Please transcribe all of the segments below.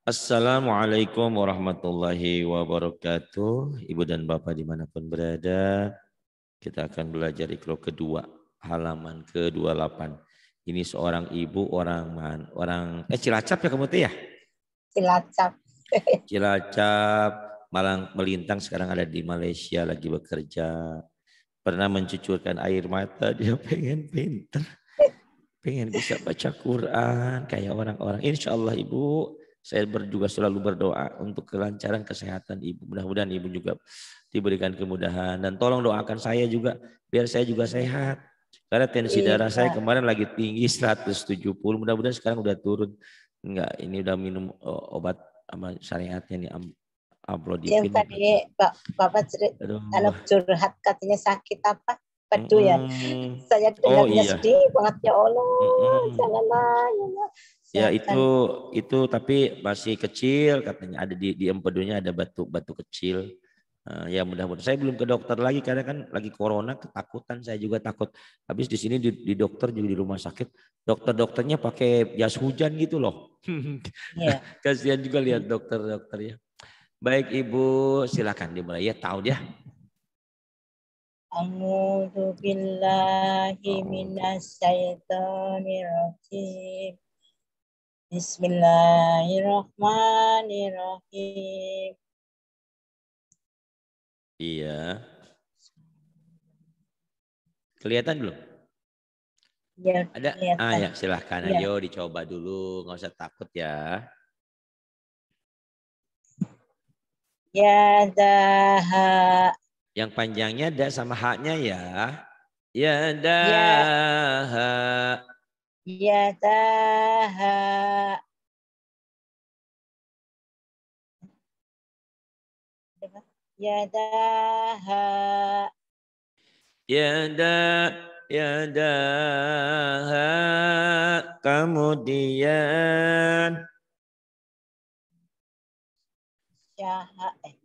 Assalamualaikum warahmatullahi wabarakatuh. Ibu dan Bapak dimanapun berada, kita akan belajar ikro kedua, halaman ke-28. Ini seorang ibu, orang man, orang, eh Cilacap ya kamu tuh ya? Cilacap. Cilacap, Malang Melintang sekarang ada di Malaysia lagi bekerja. Pernah mencucurkan air mata, dia pengen pinter. Pengen bisa baca Quran kayak orang-orang. Insya Allah Ibu, saya juga selalu berdoa untuk kelancaran kesehatan ibu. Mudah-mudahan ibu juga diberikan kemudahan. Dan tolong doakan saya juga, biar saya juga sehat. Karena tensi iya, darah saya kemarin lagi tinggi 170, mudah-mudahan sekarang udah turun. Enggak, ini udah minum obat sama syariatnya nih, amlodipin. Yang tadi Bapak cerita, kalau curhat katanya sakit apa? pedu hmm. ya. Saya oh, dengarnya oh, iya. sedih banget ya Allah, hmm. janganlah. Ya. Ya itu itu tapi masih kecil katanya ada di di empedunya ada batu-batu kecil. Uh, ya mudah-mudahan saya belum ke dokter lagi karena kan lagi corona ketakutan saya juga takut. Habis di sini di, di dokter juga di rumah sakit dokter-dokternya pakai jas hujan gitu loh. Yeah. Kasihan juga lihat dokter dokternya Baik Ibu silakan dimulai ya tahu ya. A'udzu billahi oh. minasy syaithanir rajim. Bismillahirrahmanirrahim. Iya. Kelihatan belum? Ya, Ada? Kelihatan. Ah ya, silahkan. Ya. Ayo dicoba dulu. Nggak usah takut ya. Ya dah. Yang panjangnya ada sama haknya ya. Ya dah. Ya yataha yadaha yada yadaha kemudian syaha eh.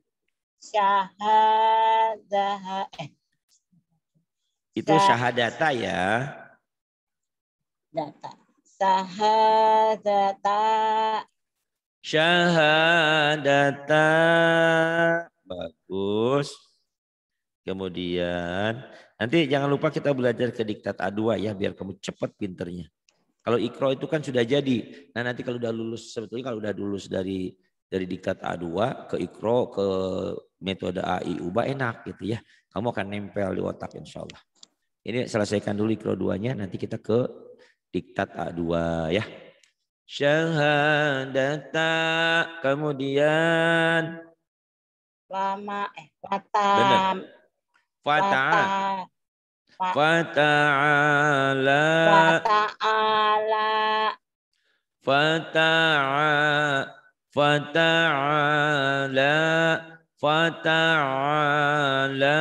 syahadah, eh itu syahadata ya data. syahadata Syahadata. Bagus. Kemudian nanti jangan lupa kita belajar ke diktat A2 ya biar kamu cepat pinternya. Kalau ikro itu kan sudah jadi. Nah nanti kalau udah lulus sebetulnya kalau udah lulus dari dari diktat A2 ke ikro ke metode AI ubah enak gitu ya. Kamu akan nempel di otak insya Allah. Ini selesaikan dulu ikro duanya nanti kita ke diktat A2 ya. Syahadata kemudian lama eh fata Benar. fata fata'ala fata'ala fata'a fata'ala fata'ala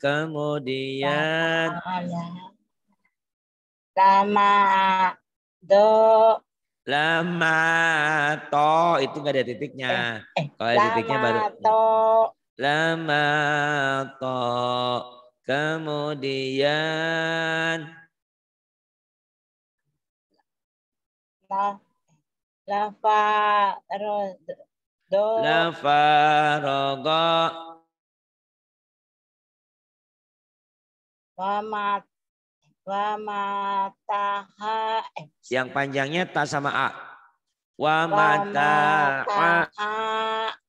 kemudian Lama do. Lama to itu nggak ada titiknya. Eh, eh, Kalau ada titiknya baru. To. Lama to. Kemudian La, lafa ro, rogo. Wa ha. Eh. Yang panjangnya ta sama a. Wa mataha.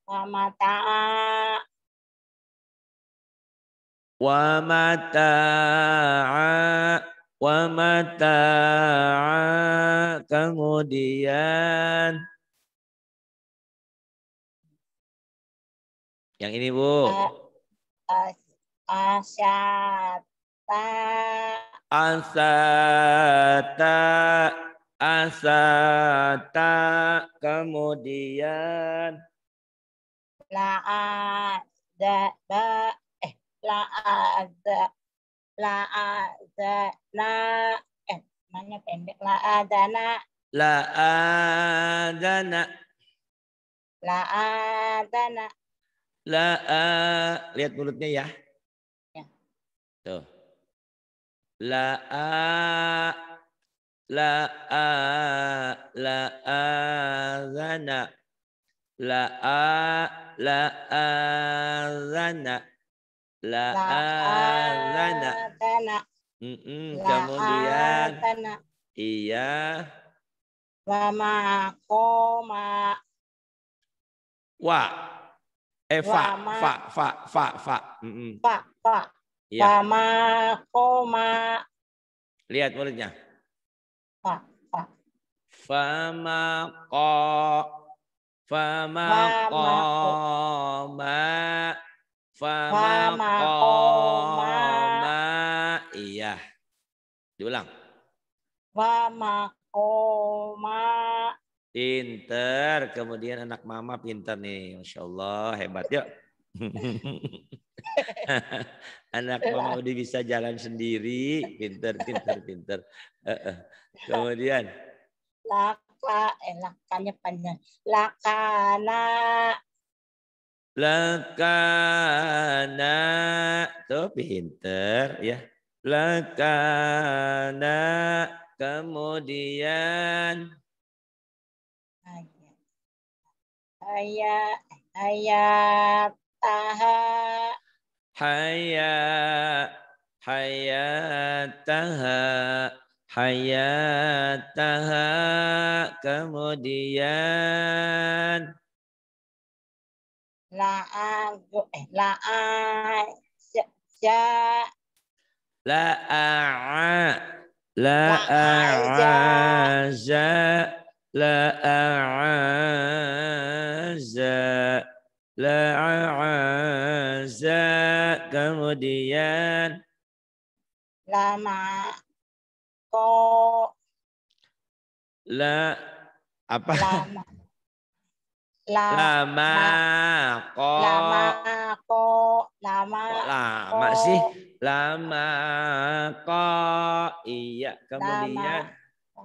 Wa mataha. Wa mataha. Wa mataha. Kemudian. Yang ini Bu. Uh, asyata asata asata kemudian la ada ba eh la ada la ada la eh mana pendek la ada na la ada na la ada na la lihat mulutnya ya. ya. Tuh la a la a la azana la a la azana la azana mm kemudian azana. iya wama koma wa eh fa, fa fa fa fa fa fa Iya. Sama koma. Lihat muridnya. Fa, fa. Fama ko. Fama koma. Fama koma. Iya. Diulang. Fama koma. Pinter. Kemudian anak mama pinter nih. Masya Allah. Hebat. Yuk. Anak mama iya. udah bisa jalan sendiri, pinter, pinter, pinter. Kemudian. Laka, eh, lakanya panjang. Lakana. Lakana. Tuh pinter ya. Lakana. Kemudian. Ayat. Ayat. Ayat haya hayataha hayataha kemudian la'a eh la'a ja la'a la'a za la'a za la'a kemudian lama kok, la apa lama lama kok, lama kok, lama lama ko. sih lama kok, iya kemudian lama.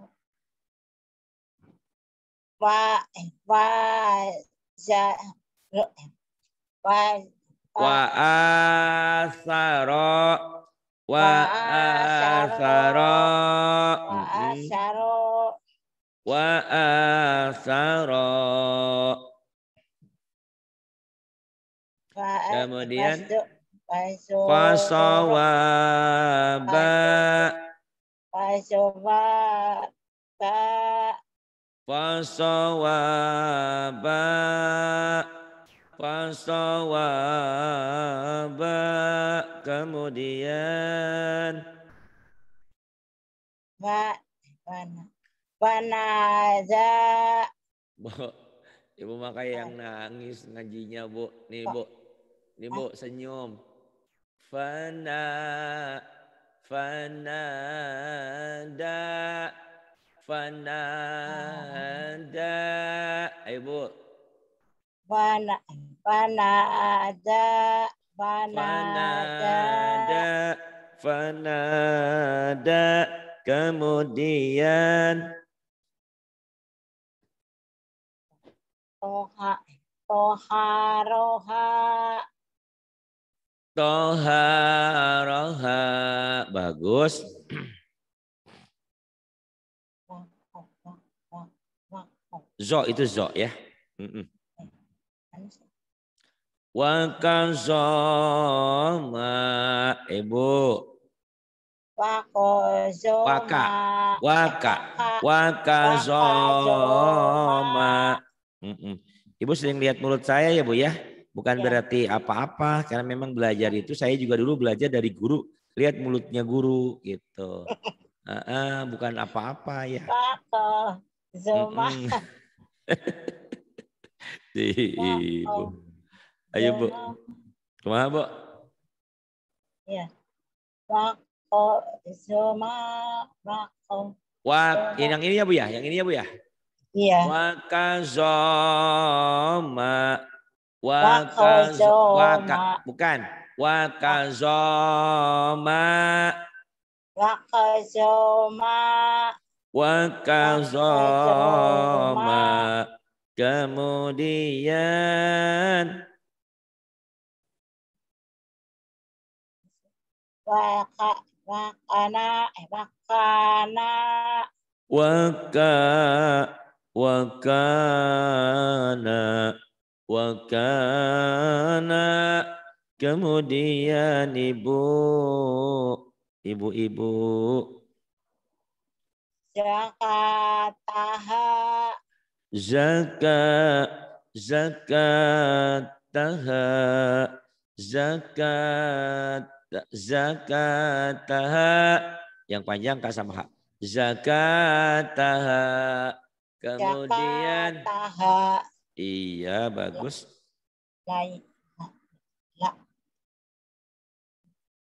wa eh, wa za eh, wa wa asaro wa asaro wa asaro wa asaro kemudian ba, fasawaba ba. Fasawaba kemudian bana, bana wanaza bu ibu makai yang nangis ngajinya bu nih bu nih bu senyum fana fanada fanada ibu fana Fanada, fanada, fanada. Kemudian Toha, toha, roha. Toha, roha. Bagus. Zo itu zo ya. Mm -mm. Wakazoma ibu. Wakazoma. Waka. Waka. Wakazoma. Ibu sering lihat mulut saya ya bu ya. Bukan ya. berarti apa-apa karena memang belajar itu saya juga dulu belajar dari guru lihat mulutnya guru gitu. uh -uh, bukan apa-apa ya. Wakazoma. Mm -mm. si ibu. Iya, Ayo ya. Bu. kemana Bu? Ya. Wako zoma wako. Wak, yang ini ya Bu ya, yang ini ya Bu ya. Iya. Wakazoma. Wakazoma. Bukan. Wakazoma. Wakazoma. Wakazoma. Kemudian waka wakana eh wakana waka wakana wakana kemudian ibu ibu-ibu zakataha zakat zakataha zakat zakataha yang panjang ka ha. Zakataha. Kemudian zakataha. Iya, bagus. Lain. La.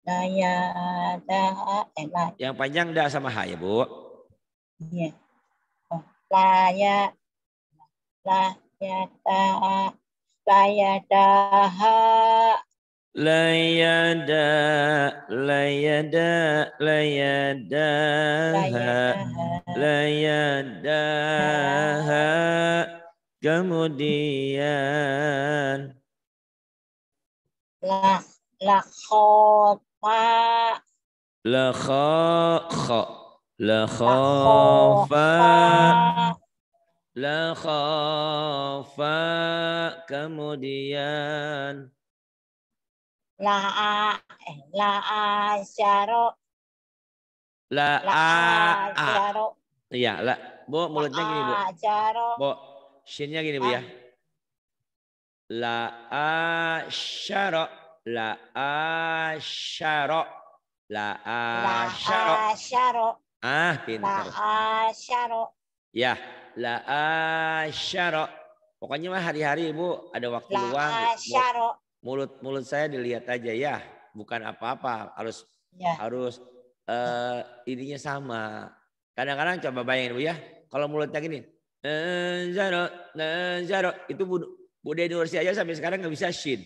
Daya eh Yang panjang dah sama ha ya, Bu. Iya. Oh, laya la ya ta la ya layada layada layada layada kemudian la lah khofa la kha la khofa la khofa kemudian la a la a syaro. Ah, la a syaro. iya la bu mulutnya gini bu asyaro bu shinnya gini bu ya la a syaro. la a syaro. la a la syaro. ah pintar la a syaro. ya la a syaro. pokoknya mah hari-hari ibu ada waktu la luang mulut mulut saya dilihat aja ya bukan apa-apa harus ya. harus uh, ininya sama kadang-kadang coba bayangin bu ya kalau mulutnya gini zaro zaro itu bu bu Indonesia aja sampai sekarang nggak bisa shin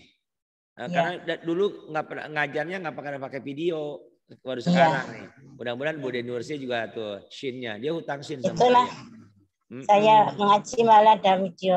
nah, ya. karena dulu nggak pernah ngajarnya nggak pernah pakai video baru iya. sekarang ya. nih mudah-mudahan bu Indonesia juga tuh shinnya dia hutang shin sama Itulah. Saya. Saya mengaji malah damjo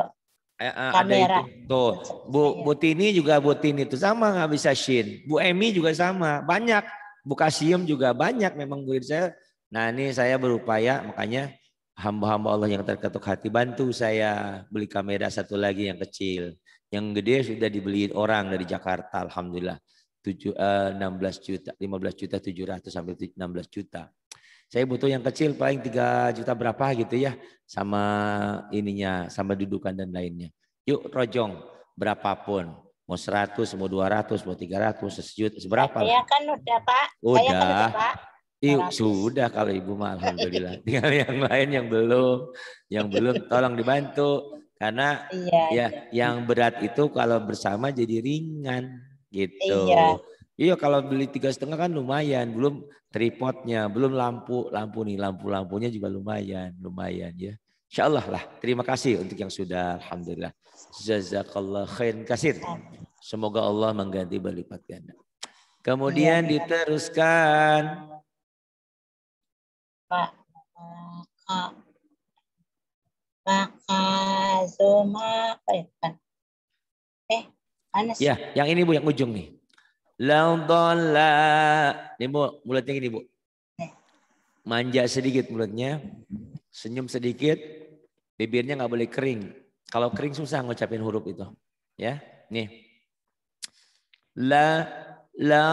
Eh, eh, Ada itu. Tuh, iya, Bu Butini juga bu Butini itu sama nggak bisa Shin. Bu Emi juga sama, banyak. Bu Kasium juga banyak memang murid saya. Nah ini saya berupaya makanya hamba-hamba Allah yang terketuk hati bantu saya beli kamera satu lagi yang kecil. Yang gede sudah dibeli orang dari Jakarta, alhamdulillah. 7, eh, 16 juta, 15 juta 700 sampai 16 juta. Saya butuh yang kecil paling 3 juta berapa gitu ya sama ininya, sama dudukan dan lainnya. Yuk rojong berapapun. Mau 100, mau 200, mau 300, sejuta, seberapa? ya kan udah Pak. Kan udah. Saya Pak. sudah kalau ibu mah alhamdulillah. Tinggal yang lain yang belum, yang belum tolong dibantu karena iya, ya iya. yang berat itu kalau bersama jadi ringan gitu. Iya. Iya kalau beli tiga setengah kan lumayan belum tripodnya, belum lampu, lampu nih, lampu-lampunya juga lumayan, lumayan ya. Insya Allah lah. Terima kasih untuk yang sudah. Alhamdulillah. Jazakallah khair kasir. Semoga Allah mengganti berlipat ganda. Kemudian diteruskan. Pak. Pak Eh, Ya, yang ini Bu yang ujung nih. Laudola. Ini bu, mulutnya gini bu. Manja sedikit mulutnya. Senyum sedikit. Bibirnya nggak boleh kering. Kalau kering susah ngucapin huruf itu. Ya, nih. La la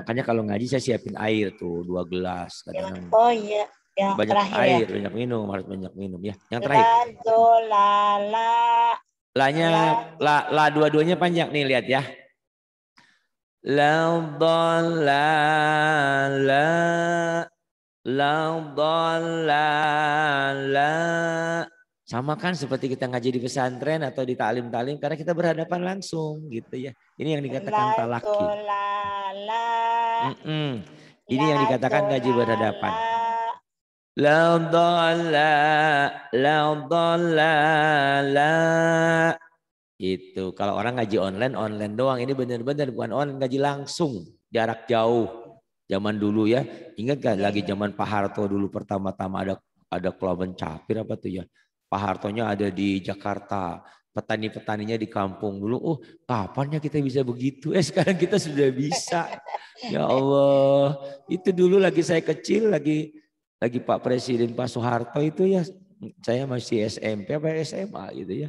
Makanya kalau ngaji saya siapin air tuh dua gelas. Kadang. Oh iya. Yang banyak terakhir ya? air, ya. banyak minum, harus banyak minum ya. Yang terakhir. La la. Lanya, la, la dua-duanya panjang. Nih lihat ya. La la la la la la sama kan seperti kita ngaji di pesantren atau di ta'lim-ta'lim karena kita berhadapan langsung gitu ya. Ini yang dikatakan talaki. Mm -mm. Ini yang dikatakan ngaji berhadapan la dalla la dalla la itu kalau orang ngaji online online doang ini benar-benar bukan online ngaji langsung jarak jauh zaman dulu ya ingat gak lagi zaman Pak Harto dulu pertama-tama ada ada kelompok capir apa tuh ya Pak Hartonya ada di Jakarta petani-petaninya di kampung dulu oh kapannya kita bisa begitu eh sekarang kita sudah bisa ya Allah itu dulu lagi saya kecil lagi lagi Pak Presiden Pak Soeharto itu ya saya masih SMP apa SMA gitu ya.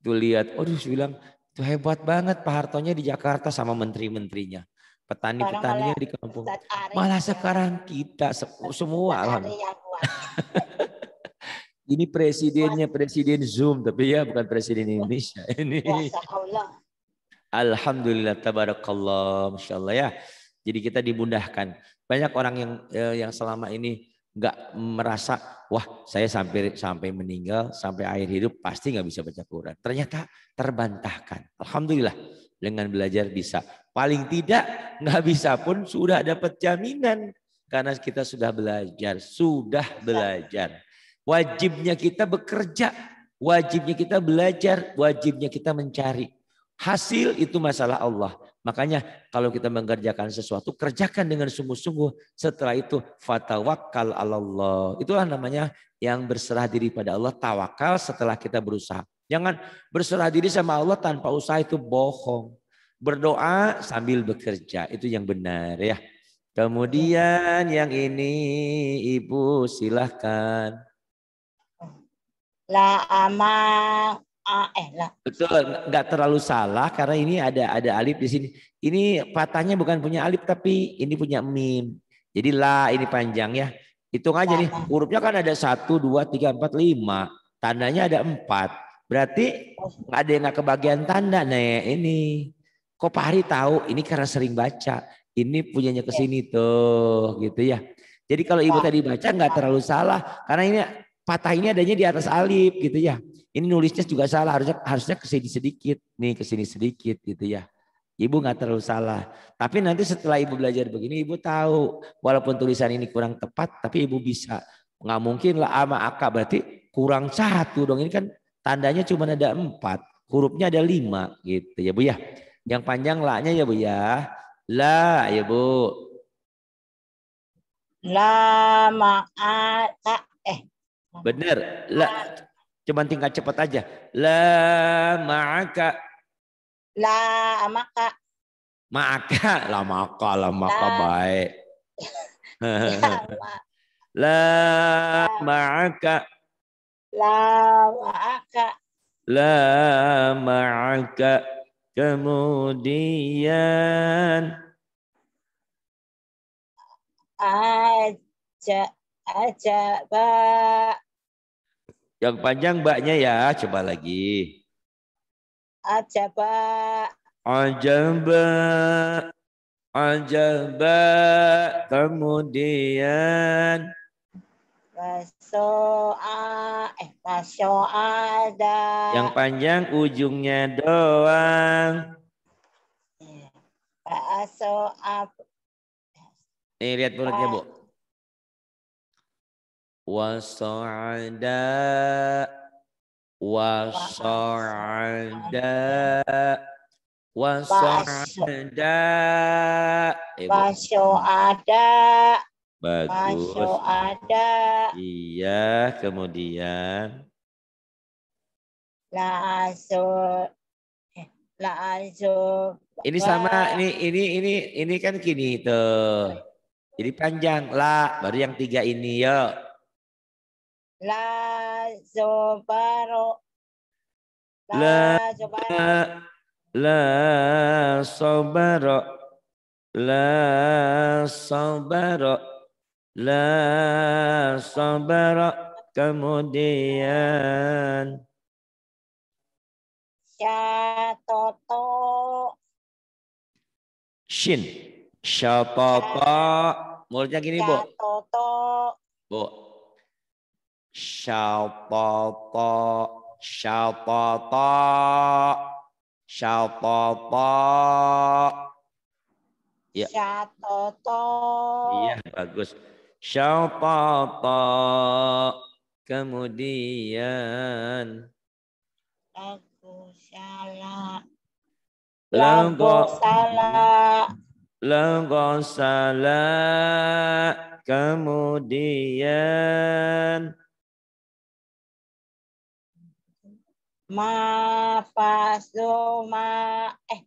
Tuh lihat, aduh bilang itu hebat banget Pak Hartonya di Jakarta sama menteri-menterinya. Petani-petaninya di kampung. Malah sekarang kita se semua alhamdulillah. ini presidennya presiden Zoom tapi ya bukan presiden Indonesia ini. Ya, alhamdulillah tabarakallah masyaallah ya. Jadi kita dimudahkan. Banyak orang yang eh, yang selama ini nggak merasa wah saya sampai sampai meninggal sampai akhir hidup pasti nggak bisa baca Quran. Ternyata terbantahkan. Alhamdulillah dengan belajar bisa. Paling tidak nggak bisa pun sudah dapat jaminan karena kita sudah belajar, sudah iya. belajar. Wajibnya kita bekerja, wajibnya kita belajar, wajibnya kita mencari. Hasil itu masalah Allah. Makanya kalau kita mengerjakan sesuatu, kerjakan dengan sungguh-sungguh. Setelah itu, fatawakal Allah. Itulah namanya yang berserah diri pada Allah. Tawakal setelah kita berusaha. Jangan berserah diri sama Allah tanpa usaha itu bohong. Berdoa sambil bekerja, itu yang benar ya. Kemudian yang ini Ibu silahkan. La amal Ah, Betul, nggak terlalu salah karena ini ada ada alif di sini. Ini patahnya bukan punya alif tapi ini punya mim. Jadi la ini panjang ya. Hitung aja nih, hurufnya kan ada satu, dua, tiga, empat, lima. Tandanya ada empat. Berarti nggak ada yang gak kebagian tanda nih ya, ini. Kok Pak Hari tahu? Ini karena sering baca. Ini punyanya ke sini tuh, gitu ya. Jadi kalau ibu tadi baca nggak terlalu salah, karena ini patah ini adanya di atas alif, gitu ya ini nulisnya juga salah harusnya harusnya kesini sedikit nih kesini sedikit gitu ya ibu nggak terlalu salah tapi nanti setelah ibu belajar begini ibu tahu walaupun tulisan ini kurang tepat tapi ibu bisa nggak mungkin lah ama aka berarti kurang satu dong ini kan tandanya cuma ada empat hurufnya ada lima gitu ya bu ya yang panjang lahnya ya bu ya lah ya bu lama aka eh bener lah Cuman tingkat cepat aja. La ma'aka. La ma'aka. Ma'aka. La ma'aka, la ma'aka baik. la ma'aka. La ma'aka. La ma'aka. Kemudian. Aja. Aja. Ba. Yang panjang baknya ya, coba lagi. Ajaba. Ajaba. Ajaba. Kemudian. a, Eh, wasoa ada. Yang panjang ujungnya doang. Iya. a. Nih, lihat mulutnya, Bu wasa'ada wasa'ada wasa'ada wasa'ada bagus ada iya kemudian la aso eh, la aso ini sama ini ini ini ini kan gini tuh jadi panjang la baru yang tiga ini yuk La sobaro. La, la La Sobaro. La Sobaro. La sabara. Kemudian. Ya Toto. Shin. Syatoto. Mulutnya gini, Bu. Ya Bu syatata syatata syatata ya syatata iya bagus syatata kemudian aku salah lampu salah lampu salah kemudian ma so ma eh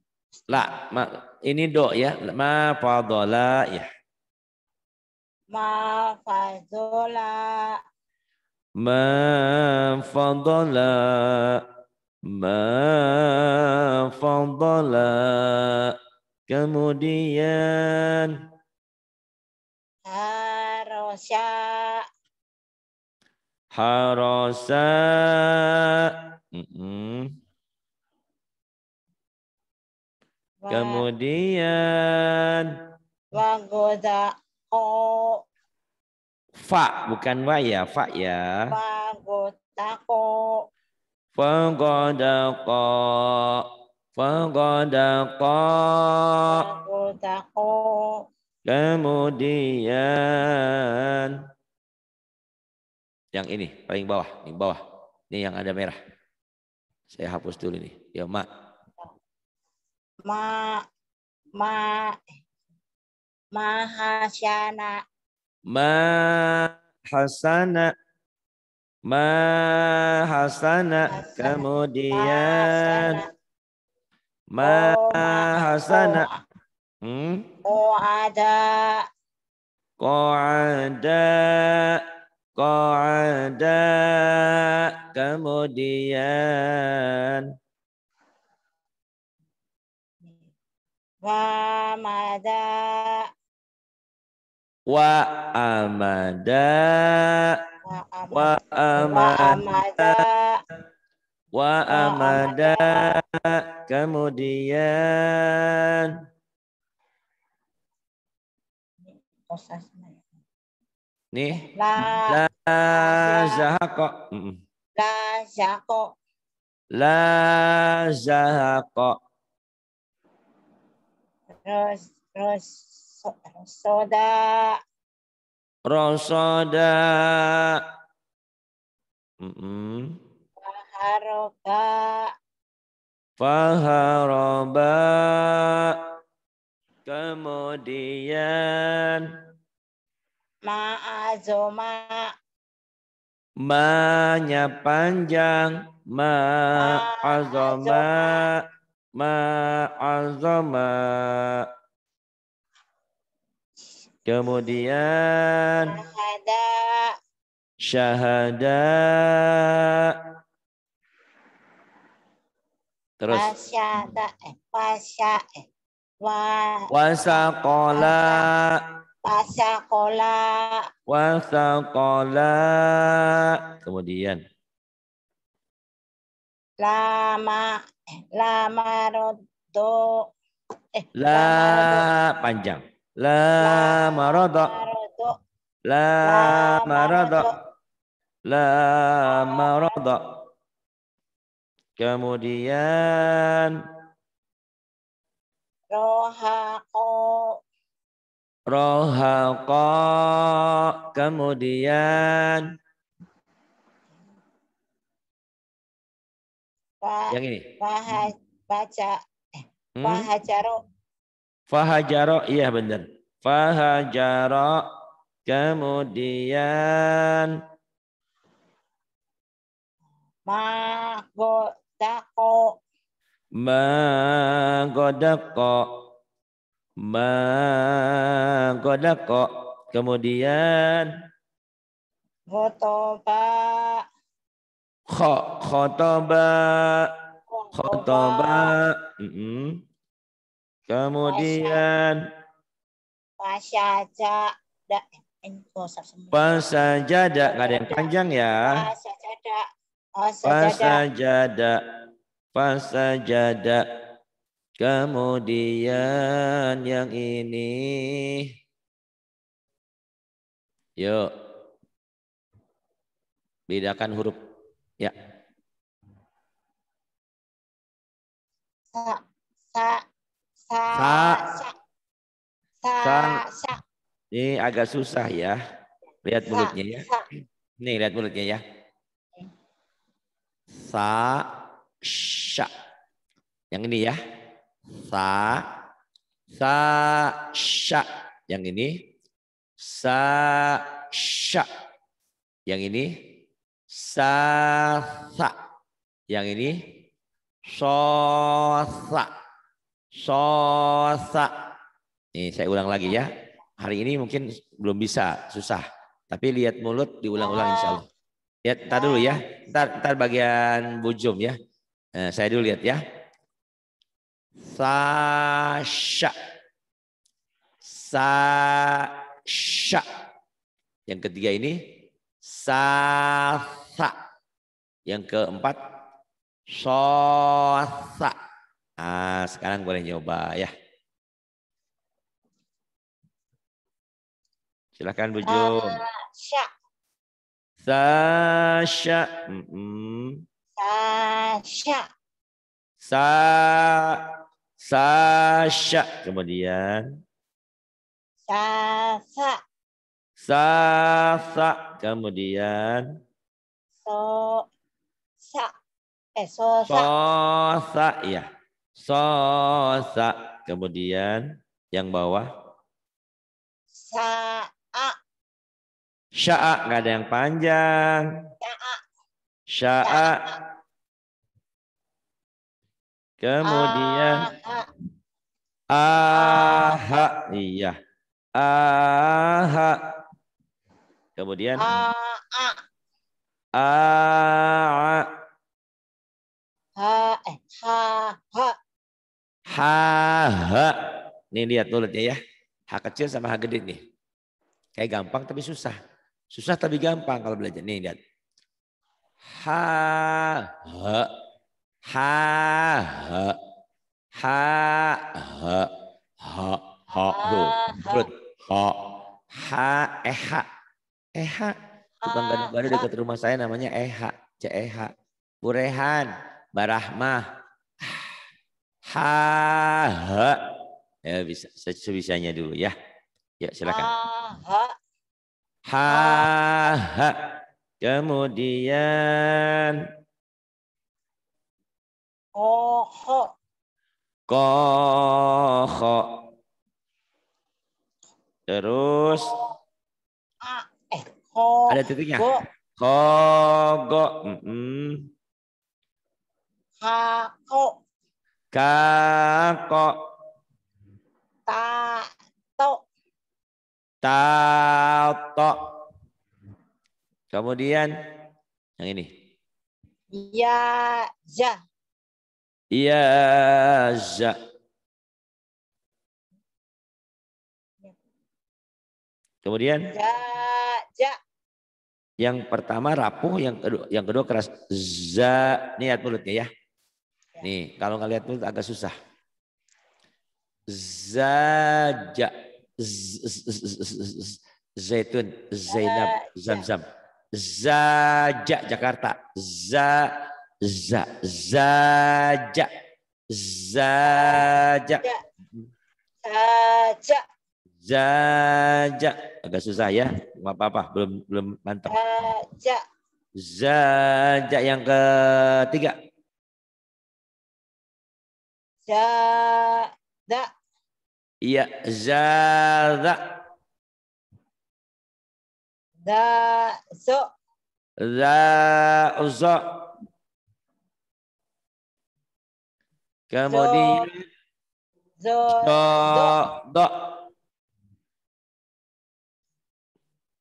la ma ini do ya ma la ya ma la ma la ma la kemudian harusya harusya Mm -mm. Wa, Kemudian wagoda ko fa bukan wa ya fa ya wagoda ko wagoda ko wagoda o wagoda o Kemudian yang ini paling bawah, yang bawah. Ini yang ada merah. Saya hapus dulu nih. Ya, Mak. Ma ma mahasana. Ma hasana. Ma hasana kemudian ma hasana. Hmm? Ko ada. Ko ada qa'ada kemudian wa amada wa amada wa amada wa amada kemudian nih la La zahaqa. La zahaqa. La zahaqa. Ros ros rosoda. Rosoda. Mm Faharoba. Faharoba. Kemudian. Ma'azoma. Manya panjang, ma azama, ma azama. Kemudian syahada. Syahada. Terus. Pasyada, eh, wa eh. Wa, wasakola. Wasakola. Wasakola. Kemudian. Lama. Eh, lama rodo. Eh, la lama panjang. Lama rodo. Lama rodo. Lama rodo. Kemudian. Rohako rohaqa kemudian Wah, yang ini faha, baca hmm? fahajaro eh, hmm? fahajaro iya benar fahajaro kemudian magodako magodako ma kok kemudian khotoba kho khotoba khotoba mm -hmm. kemudian pasaja Pasaja. nggak ada yang panjang ya Pasaja. Pasaja. Pasaja. Kemudian yang ini. Yuk. Bedakan huruf. Ya. Sa, sa, sa, sa, sa, sa. Ini agak susah ya. Lihat mulutnya ya. Nih lihat mulutnya ya. Sa, Sa Yang ini ya sa sa sya yang ini sa sya yang ini sa sa yang ini so sa so sa ini saya ulang lagi ya hari ini mungkin belum bisa susah tapi lihat mulut diulang-ulang insya Allah lihat ntar dulu ya ntar ntar bagian bujum ya eh, saya dulu lihat ya Sasha. Sasha. Yang ketiga ini Sasa. Yang keempat Sosa. Ah, sekarang boleh nyoba ya. Silakan Bu Jo. Sasha. Sasha. Mm -mm. Sasha. Sa Sasha. Kemudian. Sasa. Sasa. Kemudian. So. Sa. Eh, so. Sosa. Ya. Sosa. Kemudian yang bawah. Sa'a. Sya'a. Nggak ada yang panjang. Sya'a. Sya'a. Kemudian ah, ah, ah. aha iya. Aha. Kemudian a a eh, ha ha ha Nih lihat tulisnya ya. hak kecil sama hak gede nih. Kayak gampang tapi susah. Susah tapi gampang kalau belajar. Nih lihat. Ha ha ha ha ha ha ha ha ha ha ha ha eha eha tukang gado-gado dekat rumah saya namanya eha ceeha burehan barahmah ha ha ya bisa sebisanya dulu ya ya silakan ha ha, ha. kemudian Koho. Koho. Terus. A. Eh, ko. Ada titiknya. Go. Kogo. Mm -hmm. Kako. Kako. Tato. Tato. Kemudian yang ini. Ya, ya. Ya za. Kemudian ja, ja. Yang pertama rapuh, yang kedua, yang kedua keras. Za, niat mulutnya ya. ya. Nih, kalau nggak lihat mulut agak susah. ja. Zaitun, Zainab, Zamzam. Zaja Jakarta. Za za zaja zaja zaja zaja agak susah ya nggak apa-apa belum belum mantap zaja zaja yang ketiga zada iya zada da so da zo Kemudian do do do, do.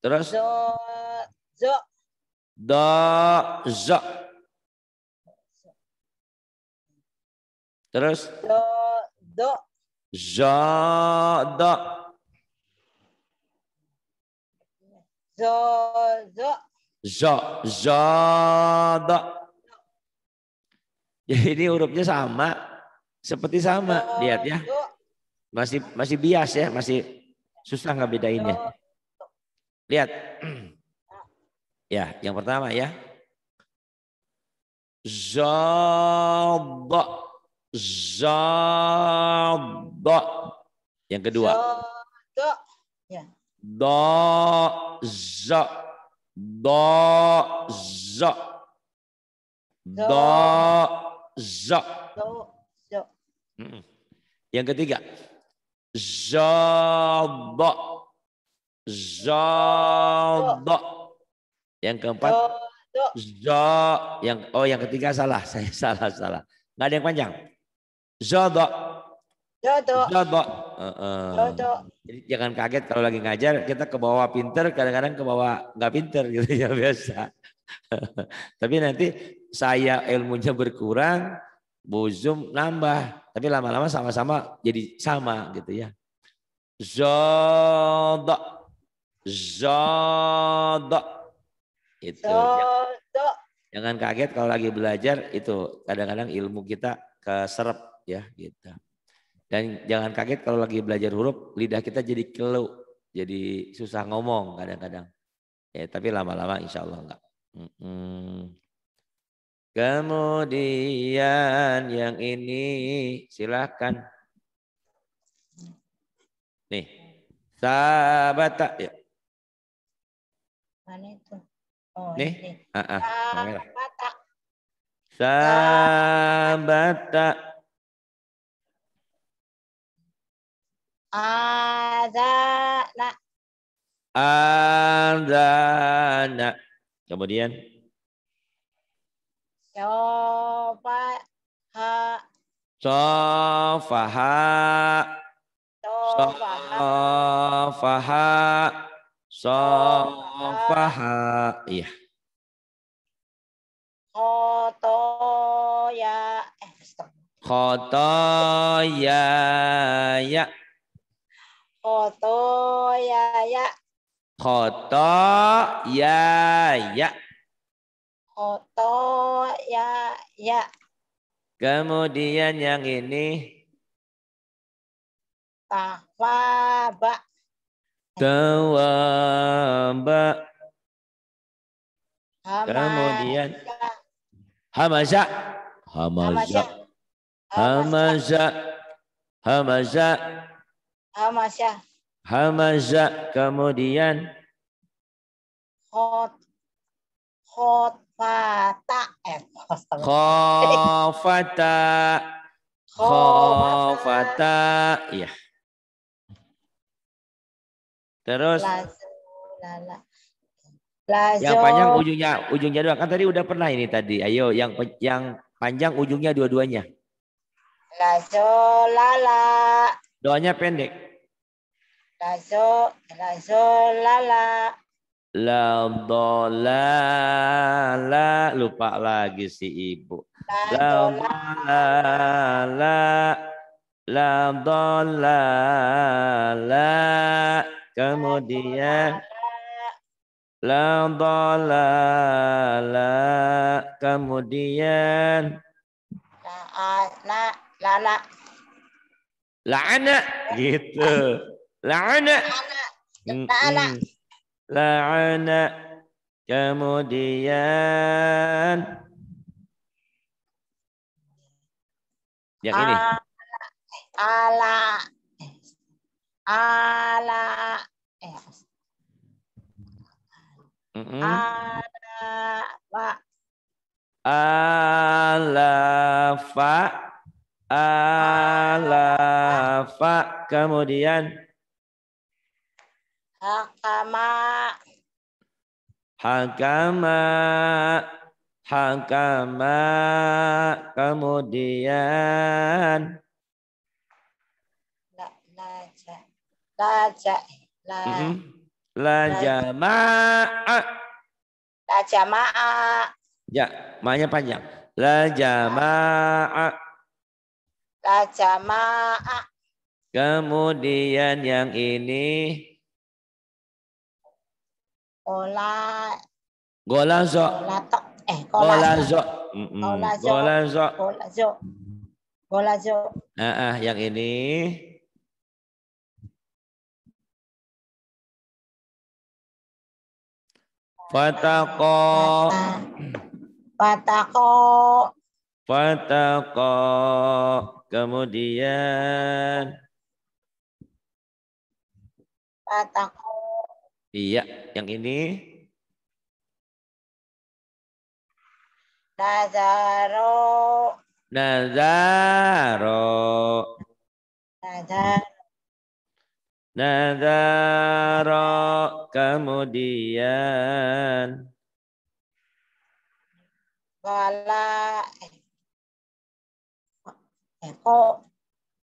Terus do, zo do zo. Terus do do zo do. Zo zo zo zo do. Jadi hurufnya sama, seperti sama, lihat ya. Masih masih bias ya, masih susah nggak bedainnya. Lihat. Ya, yang pertama ya. Zadda. Zadda. Yang kedua. Ya. do, Ya. Da za. do za. Yang ketiga, Zadda. Zadda. Yang keempat, Za. Yang oh yang ketiga salah, saya salah salah. Nggak ada yang panjang. Zadda. Zadda. Zadda. Jadi jangan kaget kalau lagi ngajar kita ke bawah pinter, kadang-kadang ke bawah nggak pinter gitu ya biasa. Tapi nanti saya ilmunya berkurang, Buzum nambah, tapi lama-lama sama-sama jadi sama gitu ya. Zodo, zodo, itu. Ya. Zodo. Jangan kaget kalau lagi belajar itu kadang-kadang ilmu kita keserap ya gitu. Dan jangan kaget kalau lagi belajar huruf lidah kita jadi kelu, jadi susah ngomong kadang-kadang. Ya, tapi lama-lama insya Allah enggak. Mm -mm. Kemudian yang ini silahkan. Nih. Sabata. Ya. Mana itu? Oh, Nih. ini. Ah, ah. Sabata. Sabata. Adana. Adana. Kemudian Sofa ha. Sofa ha. Sofa ha. Sofa ha. Iya. Khotoya. Eh, stop. Khotoya. Ya. Khotoya. Ya. Khotoya. Ya. Koto ya ya. Kemudian yang ini tawaba. Tawaba. Kemudian hamazak. Hamazak. Hamazak. Hamazak. Hamazak. Hamazak. Kemudian Hot. Hot. Kofata. Eh, kofata. Kofata. Iya. Terus. Lazo. Yang panjang ujungnya ujungnya dua Kan tadi udah pernah ini tadi. Ayo yang yang panjang ujungnya dua-duanya. lala. Doanya pendek. Lazo, lala. La dolala lupa lagi si ibu. La dolala la dolala kemudian la dolala kemudian la la la la anak gitu la ana la anak la'ana kemudian yang ini ala ala eh, ala, ala, -mm. ala fa ala, kemudian Hakama. Hakama. Hakama. Kemudian. La, laja. Laja. La, mm -hmm. Lajama. Lajama. Ya, maknya panjang. Lajama. Lajama. Kemudian yang ini zo. Golazo. to. Eh, zo. Gola Golazo. Golazo. Golazo. Ah, ah, yang ini. Fatako. Fatako. Fatako. Kemudian. Fatako. Iya, yang ini. Nazaro. Nazaro. Nazaro. Nazaro kemudian eh, eh, Kola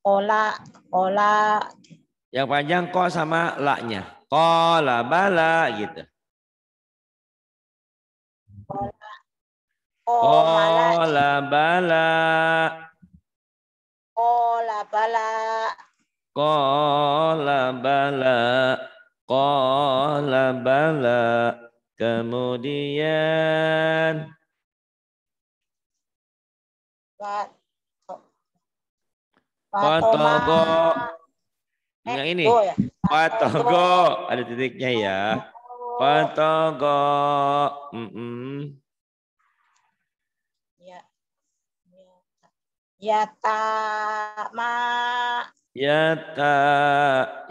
kola kola yang panjang kok sama laknya kola bala gitu. kola bala. kola bala. kola bala. kola bala. Kemudian Fatogo. Eh, yang ini. Ya? Patogo. Ada titiknya ya. Patogo. Mm -mm. Ya. ya ta ma. Ya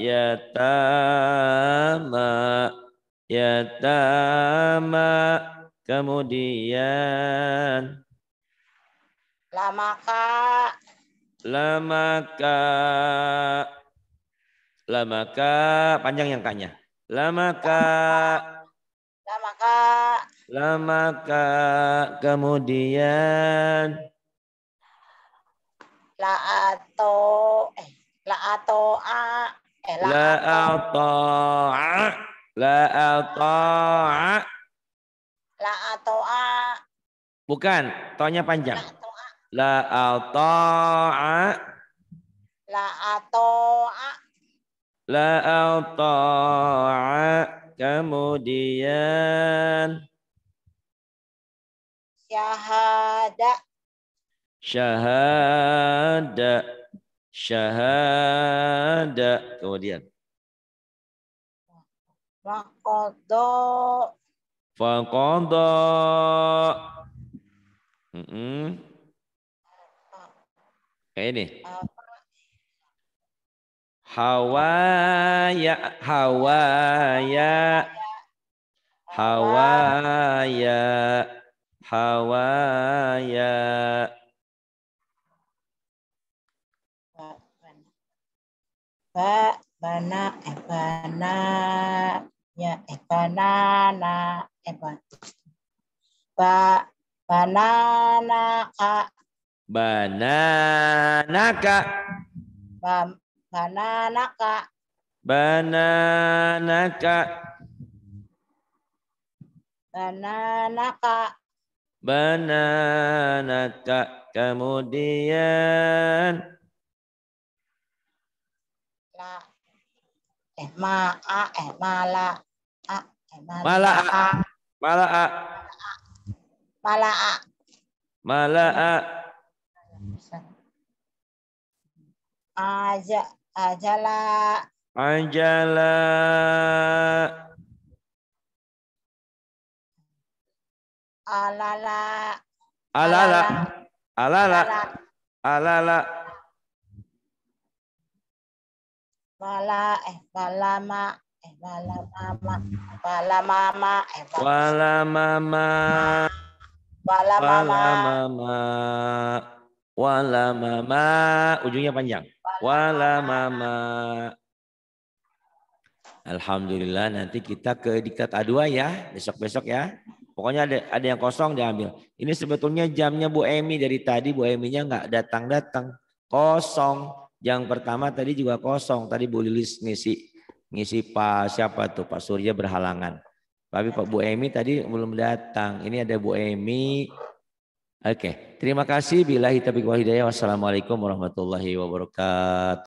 ya ta ma. Ya ta ma. Kemudian. Lamaka. Lamaka Lamaka panjang yang kanya. Lamaka Lamaka Lamaka kemudian La ato eh la ato a eh la ato a la ato a la ato a Bukan, tonya panjang. La ato a La ato a la ata'a kemudian syahada syahada syahada kemudian faqada faqada Mm -mm. Kayak ini. Uh, Hawaya, hawaya, hawaya, hawaya. Ba, bana, eh, bana, ya, eh, banana, eh, ba, ba, banana, a. Banana, ka. Ba, Bananaka. Bananaka. Bananaka. Bananaka. Kemudian. La. Eh, ma, a, eh, mala. A, eh, mala. Mala, a. Mala, a. Mala, a. Mala, a. Aja ajala ajala alala alala alala alala Bala eh walama eh bala mama bala mama eh bala mama bala mama bala mama wala mama ujungnya panjang wala mama. Alhamdulillah nanti kita ke diktat A2 ya, besok-besok ya. Pokoknya ada ada yang kosong diambil. Ini sebetulnya jamnya Bu Emi dari tadi Bu Eminya nggak datang-datang. Kosong. Yang pertama tadi juga kosong. Tadi Bu Lilis ngisi ngisi Pak siapa tuh Pak Surya berhalangan. Tapi Pak Bu Emi tadi belum datang. Ini ada Bu Emi, Oke, okay. terima kasih. Bila hitabik wahidayah. Wassalamualaikum warahmatullahi wabarakatuh.